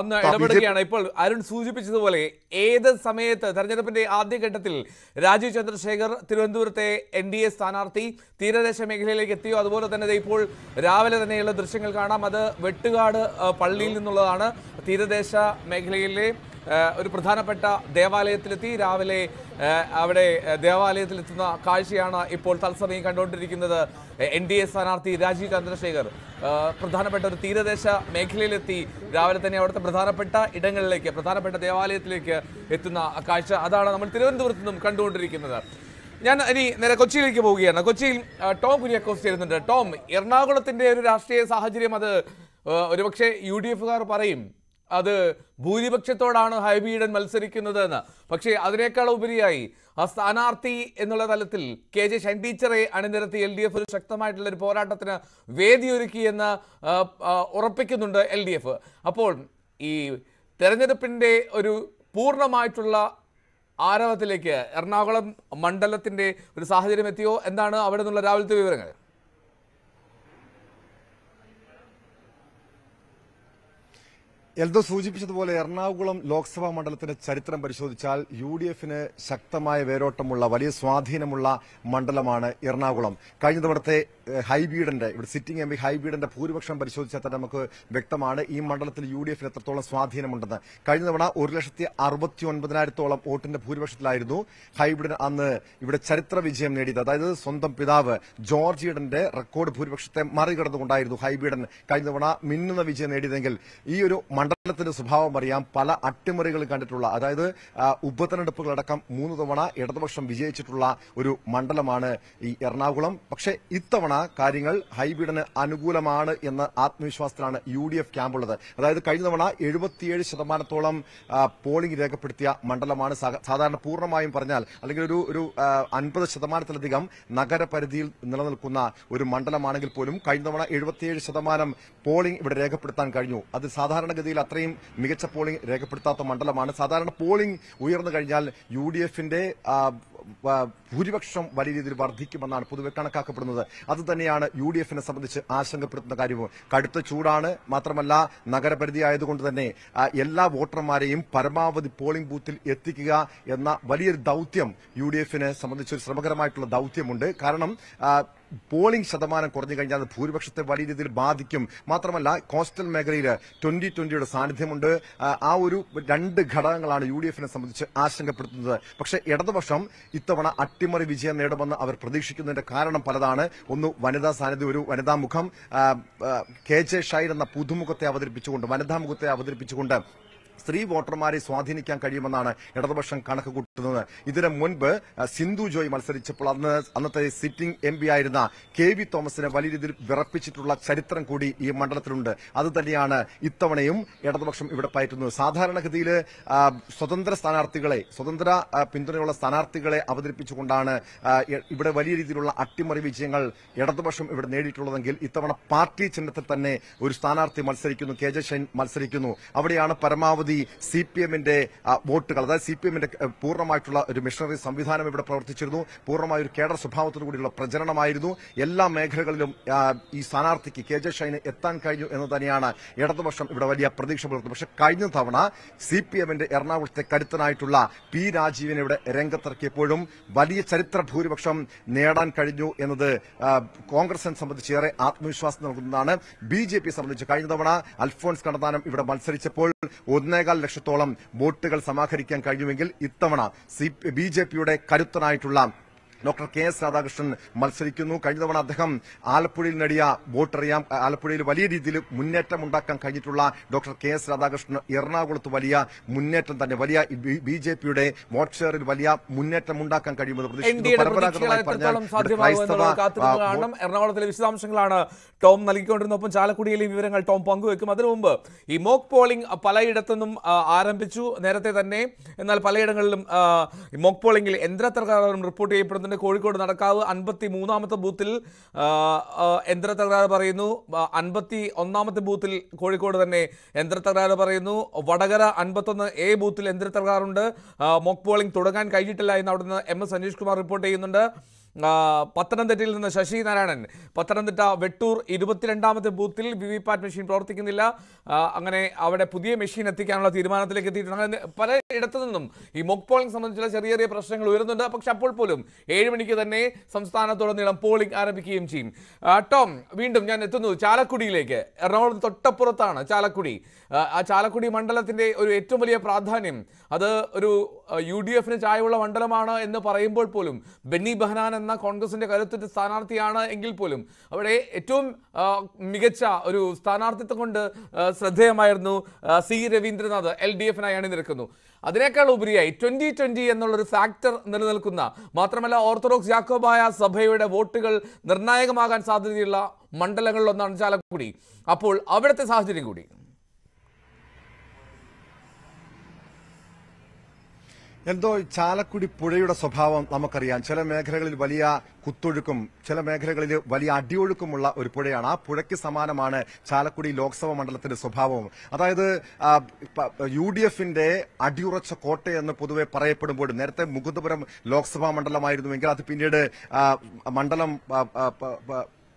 ഒന്ന് ഇടപെടുകയാണ് ഇപ്പോൾ അരുൺ സൂചിപ്പിച്ചതുപോലെ ഏത് സമയത്ത് തെരഞ്ഞെടുപ്പിന്റെ ആദ്യഘട്ടത്തിൽ രാജീവ് ചന്ദ്രശേഖർ തിരുവനന്തപുരത്തെ എൻ ഡി എ സ്ഥാനാർത്ഥി തീരദേശ മേഖലയിലേക്ക് എത്തിയോ അതുപോലെ തന്നെ ഇപ്പോൾ രാവിലെ തന്നെയുള്ള ദൃശ്യങ്ങൾ കാണാം അത് വെട്ടുകാട് പള്ളിയിൽ നിന്നുള്ളതാണ് തീരദേശ മേഖലയിലെ ഒരു പ്രധാനപ്പെട്ട ദേവാലയത്തിലെത്തി രാവിലെ അവിടെ ദേവാലയത്തിലെത്തുന്ന കാഴ്ചയാണ് ഇപ്പോൾ തത്സമയം കണ്ടുകൊണ്ടിരിക്കുന്നത് എൻ ഡി എ സ്ഥാനാർത്ഥി രാജീവ് ചന്ദ്രശേഖർ പ്രധാനപ്പെട്ട ഒരു തീരദേശ മേഖലയിലെത്തി രാവിലെ തന്നെ അവിടുത്തെ പ്രധാനപ്പെട്ട ഇടങ്ങളിലേക്ക് പ്രധാനപ്പെട്ട ദേവാലയത്തിലേക്ക് എത്തുന്ന കാഴ്ച അതാണ് നമ്മൾ തിരുവനന്തപുരത്ത് നിന്നും കണ്ടുകൊണ്ടിരിക്കുന്നത് ഞാൻ ഇനി നേരെ കൊച്ചിയിലേക്ക് പോവുകയാണ് കൊച്ചിയിൽ ടോം കുര്യാക്കോസ് ചേരുന്നുണ്ട് ടോം എറണാകുളത്തിൻ്റെ ഒരു രാഷ്ട്രീയ സാഹചര്യം അത് ഒരുപക്ഷെ യു ഡി എഫുകാർ പറയും അത് ഭൂരിപക്ഷത്തോടാണ് ഹൈബീഡൻ മത്സരിക്കുന്നത് എന്ന് പക്ഷേ അതിനേക്കാൾ ഉപരിയായി ആ സ്ഥാനാർത്ഥി എന്നുള്ള തലത്തിൽ കെ ജെ ഷൈൻ ടീച്ചറെ അണിനിരത്തി എൽ ഡി എഫ് ഒരു ശക്തമായിട്ടുള്ള ഒരു പോരാട്ടത്തിന് വേദിയൊരുക്കി എന്ന് ഉറപ്പിക്കുന്നുണ്ട് എൽ ഡി എഫ് അപ്പോൾ ഈ തെരഞ്ഞെടുപ്പിൻ്റെ ഒരു പൂർണ്ണമായിട്ടുള്ള ആരവത്തിലേക്ക് എറണാകുളം മണ്ഡലത്തിൻ്റെ ഒരു സാഹചര്യം എത്തിയോ എന്താണ് അവിടെ നിന്നുള്ള രാവിലത്തെ വിവരങ്ങൾ എൽദോ സൂചിപ്പിച്ചതുപോലെ എറണാകുളം ലോക്സഭാ മണ്ഡലത്തിന്റെ ചരിത്രം പരിശോധിച്ചാൽ യു ഡി എഫിന് ശക്തമായ വേരോട്ടമുള്ള വലിയ സ്വാധീനമുള്ള മണ്ഡലമാണ് എറണാകുളം കഴിഞ്ഞ തവണത്തെ ഹൈബീഡന്റെ ഇവിടെ സിറ്റിംഗ് എം പി ഹൈബീഡന്റെ ഭൂരിപക്ഷം പരിശോധിച്ചാൽ തന്നെ നമുക്ക് വ്യക്തമാണ് ഈ മണ്ഡലത്തിൽ യു ഡി എഫിന് എത്രത്തോളം സ്വാധീനമുണ്ടെന്ന് കഴിഞ്ഞ തവണ ഒരു ലക്ഷത്തി അറുപത്തി ഒൻപതിനായിരത്തോളം വോട്ടിന്റെ ഭൂരിപക്ഷത്തിലായിരുന്നു ഹൈബീഡൻ അന്ന് ഇവിടെ ചരിത്ര വിജയം നേടിയത് അതായത് സ്വന്തം പിതാവ് ജോർജ് ഈഡന്റെ റെക്കോർഡ് ഭൂരിപക്ഷത്തെ മറികടന്നുകൊണ്ടായിരുന്നു ഹൈബീഡൻ കഴിഞ്ഞ തവണ മിന്നുന്ന വിജയം നേടിയതെങ്കിൽ ഈ ഒരു മണ്ഡലത്തിന്റെ സ്വഭാവം അറിയാം പല അട്ടിമറികളും കണ്ടിട്ടുള്ള അതായത് ഉപതെരഞ്ഞെടുപ്പുകളടക്കം മൂന്ന് തവണ ഇടതുപക്ഷം വിജയിച്ചിട്ടുള്ള ഒരു മണ്ഡലമാണ് ഈ എറണാകുളം പക്ഷേ ഇത്തവണ കാര്യങ്ങൾ ഹൈബ്രിഡിന് അനുകൂലമാണ് എന്ന ആത്മവിശ്വാസത്തിലാണ് യു ഡി എഫ് ക്യാമ്പുള്ളത് അതായത് കഴിഞ്ഞ തവണ എഴുപത്തിയേഴ് ശതമാനത്തോളം പോളിംഗ് രേഖപ്പെടുത്തിയ മണ്ഡലമാണ് സാധാരണ പൂർണ്ണമായും പറഞ്ഞാൽ അല്ലെങ്കിൽ ഒരു ഒരു അൻപത് ശതമാനത്തിലധികം നഗരപരിധിയിൽ നിലനിൽക്കുന്ന ഒരു മണ്ഡലമാണെങ്കിൽ പോലും കഴിഞ്ഞ തവണ എഴുപത്തിയേഴ് ശതമാനം പോളിംഗ് ഇവിടെ രേഖപ്പെടുത്താൻ കഴിഞ്ഞു അത് സാധാരണഗതിയിൽ അത്രയും മികച്ച പോളിംഗ് രേഖപ്പെടുത്താത്ത മണ്ഡലമാണ് സാധാരണ പോളിംഗ് ഉയർന്നു കഴിഞ്ഞാൽ യു ഡി എഫിന്റെ ഭൂരിപക്ഷം വലിയ രീതിയിൽ വർദ്ധിക്കുമെന്നാണ് പൊതുവെ കണക്കാക്കപ്പെടുന്നത് അത് തന്നെയാണ് യു ഡി എഫിനെ സംബന്ധിച്ച് ആശങ്കപ്പെടുത്തുന്ന കാര്യവും കടുത്ത ചൂടാണ് മാത്രമല്ല നഗരപരിധി ആയതുകൊണ്ട് തന്നെ എല്ലാ വോട്ടർമാരെയും പരമാവധി പോളിംഗ് ബൂത്തിൽ എത്തിക്കുക എന്ന വലിയൊരു ദൌത്യം യു ഡി എഫിനെ സംബന്ധിച്ച് ഒരു ശ്രമകരമായിട്ടുള്ള ദൌത്യമുണ്ട് കാരണം പോളിംഗ് ശതമാനം കുറഞ്ഞു കഴിഞ്ഞാൽ അത് ഭൂരിപക്ഷത്തെ വലിയ രീതിയിൽ ബാധിക്കും മാത്രമല്ല കോസ്റ്റൽ മേഖലയിൽ ട്വന്റി ട്വന്റിയുടെ സാന്നിധ്യമുണ്ട് ആ ഒരു രണ്ട് ഘടകങ്ങളാണ് യു ഡി എഫിനെ സംബന്ധിച്ച് ആശങ്കപ്പെടുത്തുന്നത് പക്ഷേ ഇടതുപക്ഷം ഇത്തവണ അട്ടിമറി വിജയം നേടുമെന്ന് അവർ പ്രതീക്ഷിക്കുന്നതിന്റെ കാരണം പലതാണ് ഒന്ന് വനിതാ സാന്നിധ്യം ഒരു വനിതാ മുഖം കെ ജെ ഷൈർ എന്ന പുതുമുഖത്തെ അവതരിപ്പിച്ചുകൊണ്ട് വനിതാ മുഖത്തെ അവതരിപ്പിച്ചുകൊണ്ട് സ്ത്രീ വോട്ടർമാരെ സ്വാധീനിക്കാൻ കഴിയുമെന്നാണ് ഇടതുപക്ഷം കണക്ക് ഇതിനു മുൻപ് സിന്ധു ജോയ് മത്സരിച്ചപ്പോൾ അന്ന് അന്നത്തെ സിറ്റിംഗ് എം പി ആയിരുന്ന കെ വി തോമസിനെ വലിയ രീതിയിൽ വിറപ്പിച്ചിട്ടുള്ള ചരിത്രം കൂടി ഈ മണ്ഡലത്തിലുണ്ട് അത് തന്നെയാണ് ഇത്തവണയും ഇടതുപക്ഷം ഇവിടെ പയറ്റുന്നത് സാധാരണഗതിയിൽ സ്വതന്ത്ര സ്ഥാനാർത്ഥികളെ സ്വതന്ത്ര പിന്തുണയുള്ള സ്ഥാനാർത്ഥികളെ അവതരിപ്പിച്ചുകൊണ്ടാണ് ഇവിടെ വലിയ രീതിയിലുള്ള അട്ടിമറി വിജയങ്ങൾ ഇടതുപക്ഷം ഇവിടെ നേടിയിട്ടുള്ളതെങ്കിൽ ഇത്തവണ പാർട്ടി ചിഹ്നത്തിൽ തന്നെ ഒരു സ്ഥാനാർത്ഥി മത്സരിക്കുന്നു കെ ജെ ഷൈൻ മത്സരിക്കുന്നു അവിടെയാണ് പരമാവധി സി പി എമ്മിന്റെ വോട്ടുകൾ അതായത് സി പി എമ്മിന്റെ പൂർണ്ണ പൂർണ്ണമായിട്ടുള്ള ഒരു മിഷണറി സംവിധാനം ഇവിടെ പ്രവർത്തിച്ചിരുന്നു പൂർണ്ണമായ ഒരു കേഡർ സ്വഭാവത്തോടു കൂടിയുള്ള പ്രചരണമായിരുന്നു എല്ലാ മേഖലകളിലും ഈ സ്ഥാനാർത്ഥിക്ക് കെ ജെ ഷൈന് എത്താൻ കഴിഞ്ഞു എന്ന് തന്നെയാണ് ഇടതുപക്ഷം ഇവിടെ വലിയ പ്രതീക്ഷ പുലർത്തുന്നത് പക്ഷേ കഴിഞ്ഞ തവണ സി പി എമ്മിന്റെ എറണാകുളത്തെ കരുത്തനായിട്ടുള്ള പി രാജീവിനെ ഇവിടെ രംഗത്തിറക്കിയപ്പോഴും വലിയ ചരിത്ര ഭൂരിപക്ഷം നേടാൻ കഴിഞ്ഞു എന്നത് കോൺഗ്രസിനെ സംബന്ധിച്ച് ഏറെ ആത്മവിശ്വാസം നൽകുന്നതാണ് ബി ജെ പി സംബന്ധിച്ച് കഴിഞ്ഞ തവണ അൽഫോൺസ് കണ്ണതാനം ഇവിടെ മത്സരിച്ചപ്പോൾ ഒന്നേകാൽ ലക്ഷത്തോളം വോട്ടുകൾ സമാഹരിക്കാൻ കഴിയുമെങ്കിൽ ഇത്തവണ ബി ജെ പിയുടെ കരുത്തനായിട്ടുള്ള ഡോക്ടർ കെ എസ് രാധാകൃഷ്ണൻ മത്സരിക്കുന്നു കഴിഞ്ഞ തവണ അദ്ദേഹം ആലപ്പുഴയിൽ നേടിയ വോട്ടറിയാം ആലപ്പുഴയിൽ വലിയ രീതിയിൽ മുന്നേറ്റം ഉണ്ടാക്കാൻ കഴിഞ്ഞിട്ടുള്ള ഡോക്ടർ കെ എസ് രാധാകൃഷ്ണൻ എറണാകുളത്ത് വലിയ മുന്നേറ്റം തന്നെ വലിയ ബി ജെ പിയുടെ വോട്ട് ഷെയറിൽ വലിയ മുന്നേറ്റം ഉണ്ടാക്കാൻ കഴിയുമെന്ന് പ്രതീക്ഷിക്കുന്നു എറണാകുളത്തിലെ വിശദാംശങ്ങളാണ് ടോം നൽകിക്കൊണ്ടിരുന്ന ഒപ്പം ചാലക്കുടിയിലെ വിവരങ്ങൾ ടോം പങ്കുവെക്കും അതിനു മുമ്പ് ഈ മോക്ക് പോളിംഗ് പലയിടത്തുനിന്നും ആരംഭിച്ചു നേരത്തെ തന്നെ എന്നാൽ പലയിടങ്ങളിലും മോക്ക് പോളിംഗിൽ യന്ത്രത്തർക്കാരും റിപ്പോർട്ട് ചെയ്യപ്പെടുന്നു തന്നെ കോഴിക്കോട് നടക്കാവ് അൻപത്തി മൂന്നാമത്തെ ബൂത്തിൽ യന്ത്ര തകരാറ് പറയുന്നു അൻപത്തി ഒന്നാമത്തെ ബൂത്തിൽ കോഴിക്കോട് തന്നെ യന്ത്ര തകരാറ് പറയുന്നു വടകര അൻപത്തൊന്ന് എ ബൂത്തിൽ യന്ത്ര തകരാറുണ്ട് മോക്ക് പോളിംഗ് തുടങ്ങാൻ കഴിഞ്ഞിട്ടില്ല എന്ന് അവിടുന്ന് M S Saneesh Kumar report ചെയ്യുന്നുണ്ട് പത്തനംതിട്ടയിൽ നിന്ന് ശശി നാരായണൻ പത്തനംതിട്ട വെട്ടൂർ ഇരുപത്തിരണ്ടാമത്തെ ബൂത്തിൽ വി വി പാറ്റ് മെഷീൻ പ്രവർത്തിക്കുന്നില്ല അങ്ങനെ അവിടെ പുതിയ മെഷീൻ എത്തിക്കാനുള്ള തീരുമാനത്തിലേക്ക് എത്തിയിട്ടുണ്ട് അങ്ങനെ പല ഇടത്തു നിന്നും ഈ മോക്ക് പോളിംഗ് സംബന്ധിച്ചുള്ള ചെറിയ ചെറിയ പ്രശ്നങ്ങൾ ഉയരുന്നുണ്ട് പക്ഷെ അപ്പോൾ പോലും ഏഴ് മണിക്ക് തന്നെ സംസ്ഥാനത്തുടനീളം പോളിംഗ് ആരംഭിക്കുകയും ചെയ്യും ടോം വീണ്ടും ഞാൻ എത്തുന്നു ചാലക്കുടിയിലേക്ക് എറണാകുളത്ത് തൊട്ടപ്പുറത്താണ് ചാലക്കുടി ആ ചാലക്കുടി മണ്ഡലത്തിൻ്റെ ഒരു ഏറ്റവും വലിയ പ്രാധാന്യം അത് ഒരു യു ഡി എഫിന് ചായവുള്ള മണ്ഡലമാണ് എന്ന് പറയുമ്പോൾ പോലും ബെന്നി ബഹനാൻ എന്ന കോൺഗ്രസിൻ്റെ കരുത്തുറ്റ സ്ഥാനാർത്ഥിയാണ് എങ്കിൽ പോലും അവിടെ ഏറ്റവും മികച്ച ഒരു സ്ഥാനാർത്ഥിത്വം കൊണ്ട് ശ്രദ്ധേയമായിരുന്നു സി രവീന്ദ്രനാഥ് എൽ ഡി എഫിനായി അണിനിരക്കുന്നു അതിനേക്കാൾ ഉപരിയായി ട്വൻ്റി ട്വൻ്റി എന്നുള്ളൊരു ഫാക്ടർ നിലനിൽക്കുന്ന മാത്രമല്ല ഓർത്തഡോക്സ് ജാക്കോബായ സഭയുടെ വോട്ടുകൾ നിർണായകമാകാൻ സാധ്യതയുള്ള മണ്ഡലങ്ങളിലൊന്നാണ് ചാലക്കുടി അപ്പോൾ അവിടുത്തെ സാഹചര്യം കൂടി എന്തോ ചാലക്കുടി പുഴയുടെ സ്വഭാവം നമുക്കറിയാം ചില മേഖലകളിൽ വലിയ കുത്തൊഴുക്കും ചില മേഖലകളിൽ വലിയ അടിയൊഴുക്കുമുള്ള ഒരു പുഴയാണ് ആ പുഴയ്ക്ക് സമാനമാണ് ചാലക്കുടി ലോക്സഭാ മണ്ഡലത്തിന്റെ സ്വഭാവവും അതായത് യു ഡി എഫിന്റെ അടിയുറച്ച കോട്ടയെന്ന് പൊതുവെ പറയപ്പെടുമ്പോഴും നേരത്തെ മുകുന്ദപുരം ലോക്സഭാ മണ്ഡലമായിരുന്നുവെങ്കിൽ അത് പിന്നീട് മണ്ഡലം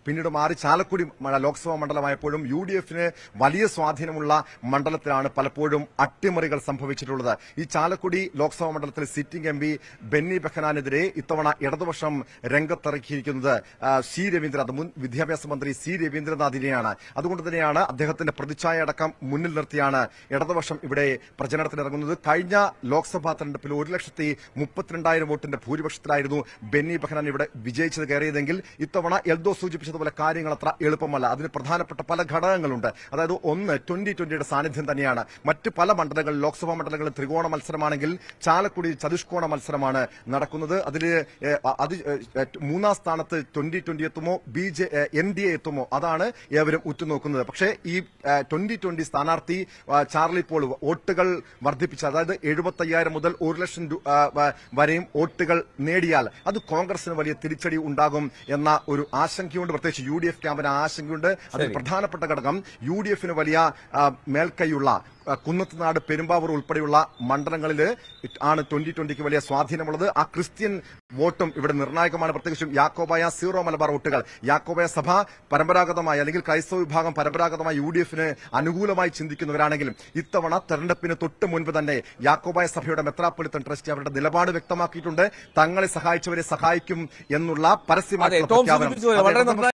പിന്നീട് മാറി ചാലക്കുടി ലോക്സഭാ മണ്ഡലമായപ്പോഴും യു ഡി എഫിന് വലിയ സ്വാധീനമുള്ള മണ്ഡലത്തിലാണ് പലപ്പോഴും അട്ടിമറികൾ സംഭവിച്ചിട്ടുള്ളത് ഈ ചാലക്കുടി ലോക്സഭാ മണ്ഡലത്തിൽ സിറ്റിംഗ് എം പി ബെന്നി ബെഹനാനെതിരെ ഇത്തവണ ഇടതുപക്ഷം രംഗത്തിറക്കിയിരിക്കുന്നത് സി രവീന്ദ്രനാഥ് മുൻ വിദ്യാഭ്യാസ മന്ത്രി സി രവീന്ദ്രനാഥിനെയാണ് അതുകൊണ്ട് തന്നെയാണ് അദ്ദേഹത്തിന്റെ പ്രതിച്ഛായ അടക്കം മുന്നിൽ നിർത്തിയാണ് ഇടതുപക്ഷം ഇവിടെ പ്രചരണത്തിനിറങ്ങുന്നത് കഴിഞ്ഞ ലോക്സഭാ തെരഞ്ഞെടുപ്പിൽ ഒരു ലക്ഷത്തി മുപ്പത്തിരണ്ടായിരം വോട്ടിന്റെ ഭൂരിപക്ഷത്തിലായിരുന്നു ബെന്നി ബെഹനാൻ ഇവിടെ വിജയിച്ചത് കയറിയതെങ്കിൽ ഇത്തവണ എൽദോ സൂചിപ്പിച്ച പ്രതീക്ഷിച്ചതുപോലെ കാര്യങ്ങൾ അത്ര എളുപ്പമല്ല അതിന് പ്രധാനപ്പെട്ട പല ഘടകങ്ങളുണ്ട് അതായത് ഒന്ന് ട്വന്റി ട്വന്റിയുടെ സാന്നിധ്യം തന്നെയാണ് മറ്റ് പല മണ്ഡലങ്ങളിൽ ലോക്സഭാ മണ്ഡലങ്ങളിൽ ത്രികോണ മത്സരമാണെങ്കിൽ ചാലക്കുടി ചതുഷ്കോണ മത്സരമാണ് നടക്കുന്നത് അതിൽ അത് മൂന്നാം സ്ഥാനത്ത് ട്വന്റി ട്വന്റി എത്തുമോ B J N D A എത്തുമോ അതാണ് ഏവരും ഉറ്റുനോക്കുന്നത് പക്ഷേ ഈ ട്വന്റി ട്വന്റി സ്ഥാനാർത്ഥി ചാർലി പോൾ വോട്ടുകൾ വർദ്ധിപ്പിച്ച അതായത് എഴുപത്തയ്യായിരം മുതൽ ഒരു ലക്ഷം വരെയും വോട്ടുകൾ നേടിയാൽ അത് കോൺഗ്രസിന് വലിയ തിരിച്ചടി ഉണ്ടാകും എന്ന ഒരു ആശങ്കയുണ്ട് പ്രത്യേകിച്ച് യു ഡി എഫ് ക്യാമ്പിന് ആശങ്കയുണ്ട് അതിൽ പ്രധാനപ്പെട്ട ഘടകം യു ഡി എഫിന് വലിയ മേൽക്കൈയുള്ള കുന്നത്തുനാട് പെരുമ്പാവൂർ ഉൾപ്പെടെയുള്ള മണ്ഡലങ്ങളിൽ ആണ് ട്വന്റി ട്വന്റിക്ക് വലിയ സ്വാധീനമുള്ളത് ആ ക്രിസ്ത്യൻ വോട്ടും ഇവിടെ നിർണായകമാണ് പ്രത്യേകിച്ചും യാക്കോബായ സീറോ മലബാർ വോട്ടുകൾ യാക്കോബായ സഭ പരമ്പരാഗതമായി അല്ലെങ്കിൽ ക്രൈസ്തവ വിഭാഗം പരമ്പരാഗതമായി യു ഡി എഫിന് അനുകൂലമായി ചിന്തിക്കുന്നവരാണെങ്കിലും ഇത്തവണ തെരഞ്ഞെടുപ്പിന് തൊട്ട് മുൻപ് തന്നെ യാക്കോബായ സഭയുടെ മെത്രാപ്പൊലിത്തൻ ട്രസ്റ്റ് അവരുടെ നിലപാട് വ്യക്തമാക്കിയിട്ടുണ്ട് തങ്ങളെ സഹായിച്ചവരെ സഹായിക്കും എന്നുള്ള പരസ്യമായ പ്രഖ്യാപനം